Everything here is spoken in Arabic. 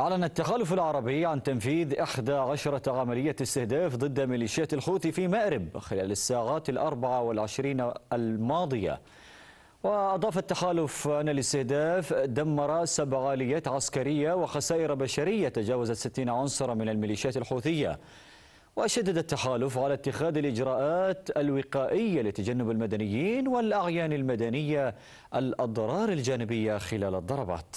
أعلن التخالف العربي عن تنفيذ 11 عملية استهداف ضد ميليشيات الحوثي في مأرب خلال الساعات الأربعة والعشرين الماضية وأضاف التخالف أن الاستهداف دمر سبع آليات عسكرية وخسائر بشرية تجاوزت 60 عنصرا من الميليشيات الحوثية وشدد التحالف على اتخاذ الإجراءات الوقائية لتجنب المدنيين والأعيان المدنية الأضرار الجانبية خلال الضربات